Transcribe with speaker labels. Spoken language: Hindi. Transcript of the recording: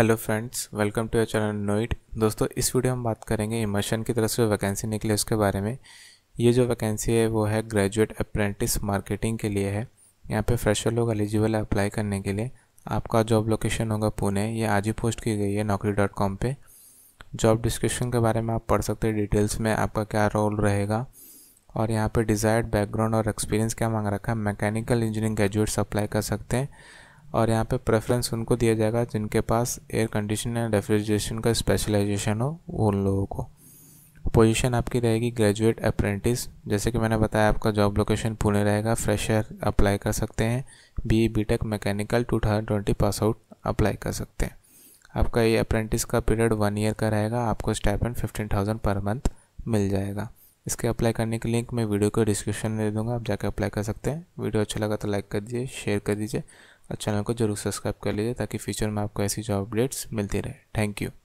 Speaker 1: hello friends welcome to your channel नोइट दोस्तों इस वीडियो हम बात करेंगे इमर्शन की तरफ से वैकेंसी निकली उसके बारे में ये जो वैकेंसी है वो है ग्रेजुएट अप्रेंटिस मार्केटिंग के लिए है यहाँ पे फ्रेशर लोग एलिजिबल है अप्लाई करने के लिए आपका जॉब लोकेशन होगा पुणे ये आज ही पोस्ट की गई है नौकरी डॉट कॉम पर जॉब डिस्क्रिप्शन के बारे में आप पढ़ सकते हैं डिटेल्स में आपका क्या रोल रहेगा और यहाँ पर डिज़ायर्ड बैकग्राउंड और एक्सपीरियंस क्या मांग रखा है मैकेनिकल इंजीनियरिंग ग्रेजुएट्स अप्लाई कर सकते हैं और यहाँ पे प्रेफरेंस उनको दिया जाएगा जिनके पास एयर कंडीशन या रेफ्रिजरेशन का स्पेशलाइजेशन हो उन लोगों को पोजीशन आपकी रहेगी ग्रेजुएट अप्रेंटिस जैसे कि मैंने बताया आपका जॉब लोकेशन पुणे रहेगा फ्रेशर अप्लाई कर सकते हैं B B tech mechanical two thousand twenty pass out apply कर सकते हैं आपका ये अप्रेंटिस का पीरियड वन ईयर का रहेगा आपको stipend fifteen thousand per month मिल जाएगा इसके अप्लाई करने के लिंक मैं वीडियो को डिस्क्रिप्शन में दे दूँगा आप जाकर अप्लाई कर सकते हैं वीडियो अच्छा लगा तो लाइक कर दीजिए शेयर कर दीजिए और चैनल को जरूर सब्सक्राइब कर लीजिए ताकि फ्यूचर में आपको ऐसी जॉब अपडेट्स मिलती रहे थैंक यू